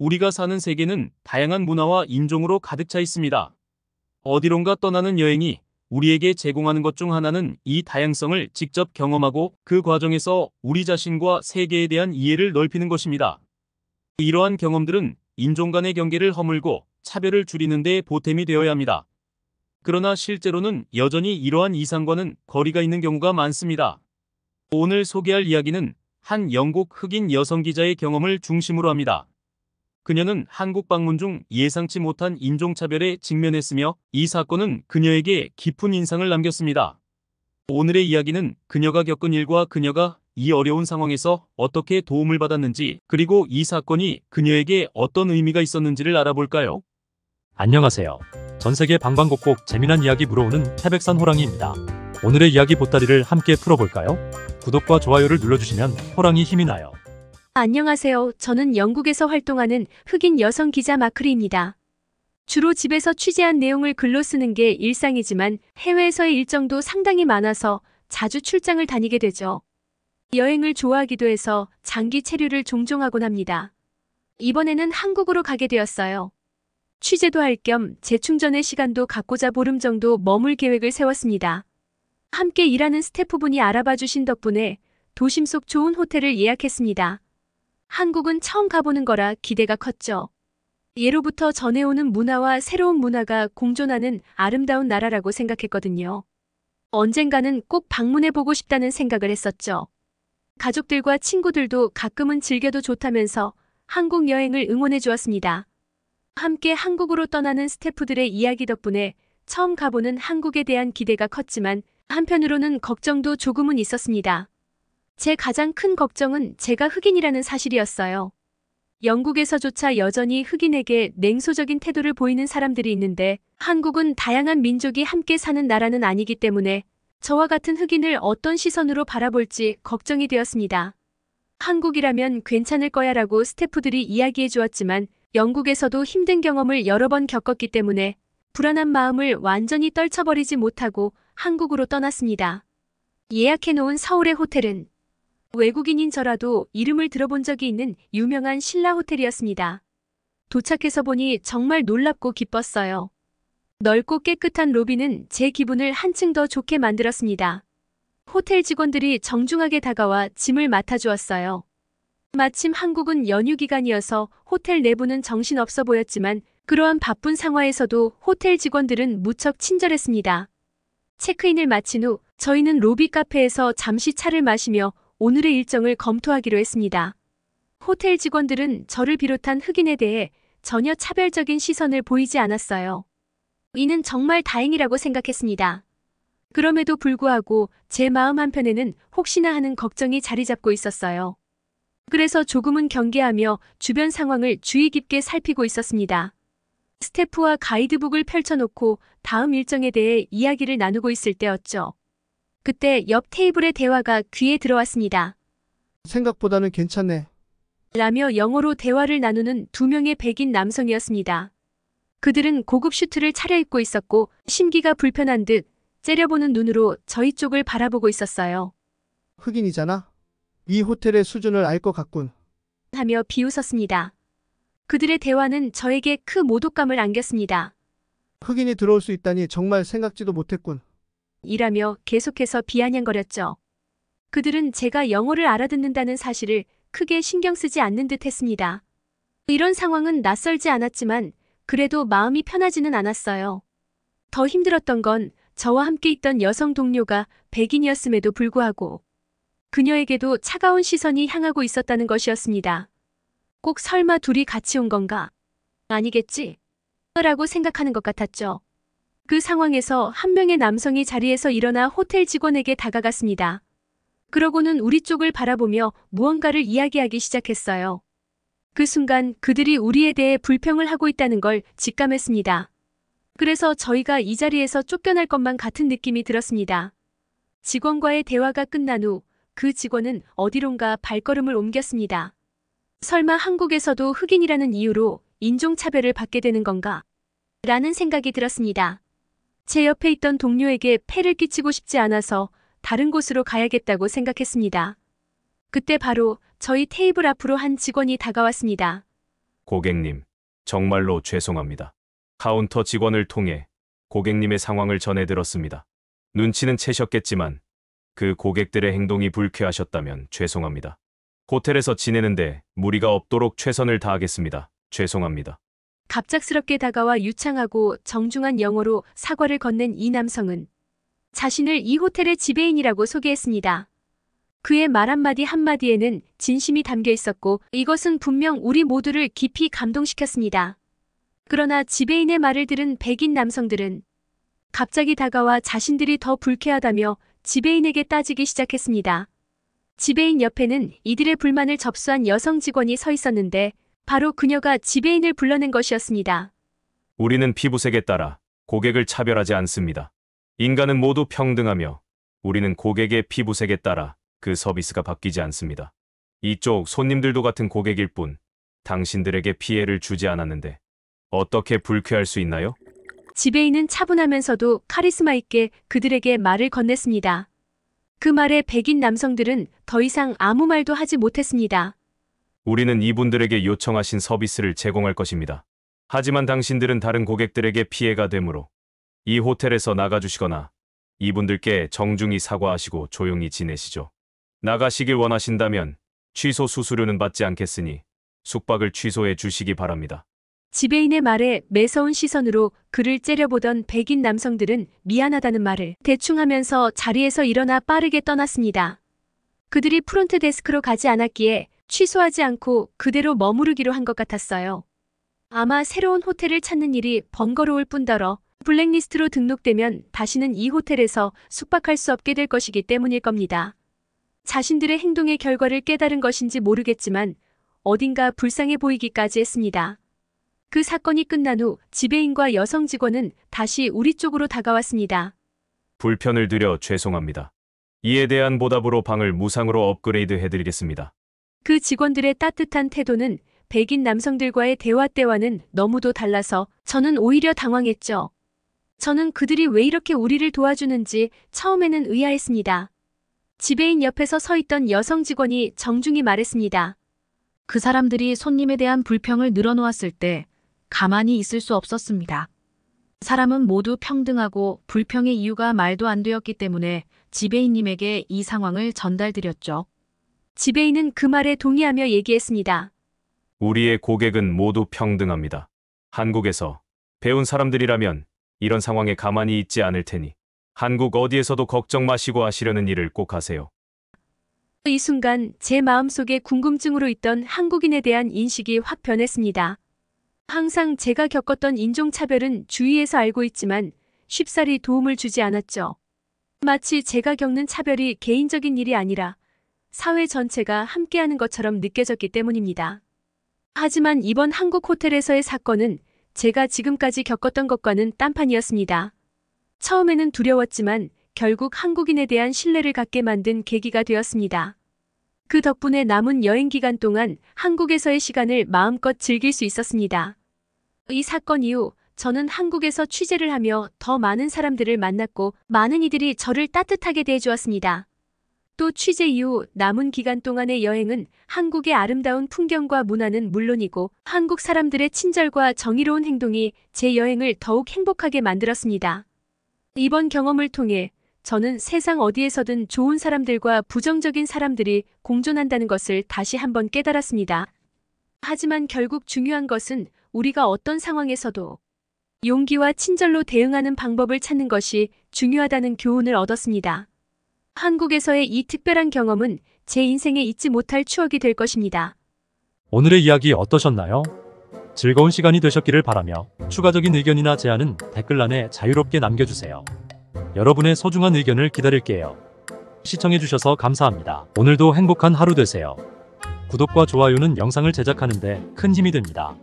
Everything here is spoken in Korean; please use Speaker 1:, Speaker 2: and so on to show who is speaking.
Speaker 1: 우리가 사는 세계는 다양한 문화와 인종으로 가득 차 있습니다. 어디론가 떠나는 여행이 우리에게 제공하는 것 중 하나는 이 다양성을 직접 경험하고 그 과정에서 우리 자신과 세계에 대한 이해를 넓히는 것입니다. 이러한 경험들은 인종 간의 경계를 허물고 차별을 줄이는 데 보탬이 되어야 합니다. 그러나 실제로는 여전히 이러한 이상과는 거리가 있는 경우가 많습니다. 오늘 소개할 이야기는 한 영국 흑인 여성 기자의 경험을 중심으로 합니다. 그녀는 한국 방문 중 예상치 못한 인종차별에 직면했으며 이 사건은 그녀에게 깊은 인상을 남겼습니다. 오늘의 이야기는 그녀가 겪은 일과 그녀가 이 어려운 상황에서 어떻게 도움을 받았는지 그리고 이 사건이 그녀에게 어떤 의미가 있었는지를 알아볼까요? 안녕하세요. 전세계 방방곡곡 재미난 이야기 물어오는 태백산 호랑이입니다. 오늘의 이야기 보따리를 함께 풀어볼까요? 구독과 좋아요를 눌러주시면 호랑이 힘이 나요.
Speaker 2: 안녕하세요. 저는 영국에서 활동하는 흑인 여성 기자 마크리입니다. 주로 집에서 취재한 내용을 글로 쓰는 게 일상이지만 해외에서의 일정도 상당히 많아서 자주 출장을 다니게 되죠. 여행을 좋아하기도 해서 장기 체류를 종종 하곤 합니다. 이번에는 한국으로 가게 되었어요. 취재도 할 겸 재충전의 시간도 갖고자 보름 정도 머물 계획을 세웠습니다. 함께 일하는 스태프분이 알아봐 주신 덕분에 도심 속 좋은 호텔을 예약했습니다. 한국은 처음 가보는 거라 기대가 컸죠. 예로부터 전해오는 문화와 새로운 문화가 공존하는 아름다운 나라라고 생각했거든요. 언젠가는 꼭 방문해보고 싶다는 생각을 했었죠. 가족들과 친구들도 가끔은 즐겨도 좋다면서 한국 여행을 응원해 주었습니다. 함께 한국으로 떠나는 스태프들의 이야기 덕분에 처음 가보는 한국에 대한 기대가 컸지만 한편으로는 걱정도 조금은 있었습니다. 제 가장 큰 걱정은 제가 흑인이라는 사실이었어요. 영국에서조차 여전히 흑인에게 냉소적인 태도를 보이는 사람들이 있는데 한국은 다양한 민족이 함께 사는 나라는 아니기 때문에 저와 같은 흑인을 어떤 시선으로 바라볼지 걱정이 되었습니다. 한국이라면 괜찮을 거야 라고 스태프들이 이야기해 주었지만 영국에서도 힘든 경험을 여러 번 겪었기 때문에 불안한 마음을 완전히 떨쳐버리지 못하고 한국으로 떠났습니다. 예약해 놓은 서울의 호텔은 외국인인 저라도 이름을 들어본 적이 있는 유명한 신라 호텔이었습니다. 도착해서 보니 정말 놀랍고 기뻤어요. 넓고 깨끗한 로비는 제 기분을 한층 더 좋게 만들었습니다. 호텔 직원들이 정중하게 다가와 짐을 맡아주었어요. 마침 한국은 연휴 기간이어서 호텔 내부는 정신없어 보였지만 그러한 바쁜 상황에서도 호텔 직원들은 무척 친절했습니다. 체크인을 마친 후 저희는 로비 카페에서 잠시 차를 마시며 오늘의 일정을 검토하기로 했습니다. 호텔 직원들은 저를 비롯한 흑인에 대해 전혀 차별적인 시선을 보이지 않았어요. 이는 정말 다행이라고 생각했습니다. 그럼에도 불구하고 제 마음 한편에는 혹시나 하는 걱정이 자리 잡고 있었어요. 그래서 조금은 경계하며 주변 상황을 주의 깊게 살피고 있었습니다. 스태프와 가이드북을 펼쳐놓고 다음 일정에 대해 이야기를 나누고 있을 때였죠. 그때 옆 테이블의 대화가 귀에 들어왔습니다. 생각보다는 괜찮네. 라며 영어로 대화를 나누는 두 명의 백인 남성이었습니다. 그들은 고급 슈트를 차려입고 있었고 심기가 불편한 듯 째려보는 눈으로 저희 쪽을 바라보고 있었어요. 흑인이잖아.
Speaker 1: 이 호텔의 수준을 알
Speaker 2: 것 같군. 하며 비웃었습니다. 그들의 대화는 저에게 크 모독감을 안겼습니다.
Speaker 1: 흑인이 들어올 수 있다니 정말
Speaker 2: 생각지도 못했군. 이라며 계속해서 비아냥거렸죠. 그들은 제가 영어를 알아듣는다는 사실을 크게 신경 쓰지 않는 듯 했습니다. 이런 상황은 낯설지 않았지만 그래도 마음이 편하지는 않았어요. 더 힘들었던 건 저와 함께 있던 여성 동료가 백인이었음에도 불구하고 그녀에게도 차가운 시선이 향하고 있었다는 것이었습니다. 꼭 설마 둘이 같이 온 건가? 아니겠지? 라고 생각하는 것 같았죠. 그 상황에서 한 명의 남성이 자리에서 일어나 호텔 직원에게 다가갔습니다. 그러고는 우리 쪽을 바라보며 무언가를 이야기하기 시작했어요. 그 순간 그들이 우리에 대해 불평을 하고 있다는 걸 직감했습니다. 그래서 저희가 이 자리에서 쫓겨날 것만 같은 느낌이 들었습니다. 직원과의 대화가 끝난 후 그 직원은 어디론가 발걸음을 옮겼습니다. 설마 한국에서도 흑인이라는 이유로 인종차별을 받게 되는 건가? 라는 생각이 들었습니다. 제 옆에 있던 동료에게 폐를 끼치고 싶지 않아서 다른 곳으로 가야겠다고 생각했습니다. 그때 바로 저희 테이블 앞으로 한 직원이 다가왔습니다.
Speaker 1: 고객님, 정말로 죄송합니다. 카운터 직원을 통해 고객님의 상황을 전해 들었습니다. 눈치는 채셨겠지만 그 고객들의 행동이 불쾌하셨다면 죄송합니다. 호텔에서 지내는데 무리가 없도록 최선을 다하겠습니다. 죄송합니다.
Speaker 2: 갑작스럽게 다가와 유창하고 정중한 영어로 사과를 건넨 이 남성은 자신을 이 호텔의 지배인이라고 소개했습니다. 그의 말 한마디 한마디에는 진심이 담겨 있었고 이것은 분명 우리 모두를 깊이 감동시켰습니다. 그러나 지배인의 말을 들은 백인 남성들은 갑자기 다가와 자신들이 더 불쾌하다며 지배인에게 따지기 시작했습니다. 지배인 옆에는 이들의 불만을 접수한 여성 직원이 서 있었는데 바로 그녀가 지배인을 불러낸 것이었습니다.
Speaker 1: 우리는 피부색에 따라 고객을 차별하지 않습니다. 인간은 모두 평등하며 우리는 고객의 피부색에 따라 그 서비스가 바뀌지 않습니다. 이쪽 손님들도 같은 고객일 뿐 당신들에게 피해를 주지 않았는데 어떻게 불쾌할 수 있나요?
Speaker 2: 지배인은 차분하면서도 카리스마 있게 그들에게 말을 건넸습니다. 그 말에 백인 남성들은 더 이상 아무 말도 하지 못했습니다.
Speaker 1: 우리는 이분들에게 요청하신 서비스를 제공할 것입니다. 하지만 당신들은 다른 고객들에게 피해가 되므로 이 호텔에서 나가주시거나 이분들께 정중히 사과하시고 조용히 지내시죠. 나가시길 원하신다면 취소 수수료는 받지 않겠으니 숙박을 취소해 주시기 바랍니다.
Speaker 2: 지배인의 말에 매서운 시선으로 그를 째려보던 백인 남성들은 미안하다는 말을 대충하면서 자리에서 일어나 빠르게 떠났습니다. 그들이 프론트 데스크로 가지 않았기에 취소하지 않고 그대로 머무르기로 한 것 같았어요. 아마 새로운 호텔을 찾는 일이 번거로울 뿐더러 블랙리스트로 등록되면 다시는 이 호텔에서 숙박할 수 없게 될 것이기 때문일 겁니다. 자신들의 행동의 결과를 깨달은 것인지 모르겠지만 어딘가 불쌍해 보이기까지 했습니다. 그 사건이 끝난 후 지배인과 여성 직원은 다시 우리 쪽으로 다가왔습니다.
Speaker 1: 불편을 드려 죄송합니다. 이에 대한 보답으로 방을 무상으로 업그레이드 해드리겠습니다.
Speaker 2: 그 직원들의 따뜻한 태도는 백인 남성들과의 대화 때와는 너무도 달라서 저는 오히려 당황했죠. 저는 그들이 왜 이렇게 우리를 도와주는지 처음에는 의아했습니다. 지배인 옆에서 서 있던 여성 직원이 정중히 말했습니다. 그 사람들이 손님에 대한 불평을 늘어놓았을 때 가만히 있을 수 없었습니다. 사람은 모두 평등하고 불평의 이유가 말도 안 되었기 때문에 지배인님에게 이 상황을 전달드렸죠. 지배인은 그 말에 동의하며 얘기했습니다.
Speaker 1: 우리의 고객은 모두 평등합니다. 한국에서 배운 사람들이라면 이런 상황에 가만히 있지 않을 테니 한국 어디에서도 걱정 마시고 하시려는 일을 꼭 하세요.
Speaker 2: 이 순간 제 마음속에 궁금증으로 있던 한국인에 대한 인식이 확 변했습니다. 항상 제가 겪었던 인종차별은 주위에서 알고 있지만 쉽사리 도움을 주지 않았죠. 마치 제가 겪는 차별이 개인적인 일이 아니라 사회 전체가 함께하는 것처럼 느껴졌기 때문입니다. 하지만 이번 한국 호텔에서의 사건은 제가 지금까지 겪었던 것과는 딴판이었습니다. 처음에는 두려웠지만 결국 한국인에 대한 신뢰를 갖게 만든 계기가 되었습니다. 그 덕분에 남은 여행 기간 동안 한국에서의 시간을 마음껏 즐길 수 있었습니다. 이 사건 이후 저는 한국에서 취재를 하며 더 많은 사람들을 만났고 많은 이들이 저를 따뜻하게 대해주었습니다. 또 취재 이후 남은 기간 동안의 여행은 한국의 아름다운 풍경과 문화는 물론이고 한국 사람들의 친절과 정의로운 행동이 제 여행을 더욱 행복하게 만들었습니다. 이번 경험을 통해 저는 세상 어디에서든 좋은 사람들과 부정적인 사람들이 공존한다는 것을 다시 한번 깨달았습니다. 하지만 결국 중요한 것은 우리가 어떤 상황에서도 용기와 친절로 대응하는 방법을 찾는 것이 중요하다는 교훈을 얻었습니다. 한국에서의 이 특별한 경험은 제 인생에 잊지 못할 추억이 될 것입니다.
Speaker 1: 오늘의 이야기 어떠셨나요? 즐거운 시간이 되셨기를 바라며 추가적인 의견이나 제안은 댓글란에 자유롭게 남겨주세요. 여러분의 소중한 의견을 기다릴게요. 시청해주셔서 감사합니다. 오늘도 행복한 하루 되세요. 구독과 좋아요는 영상을 제작하는데 큰 힘이 됩니다.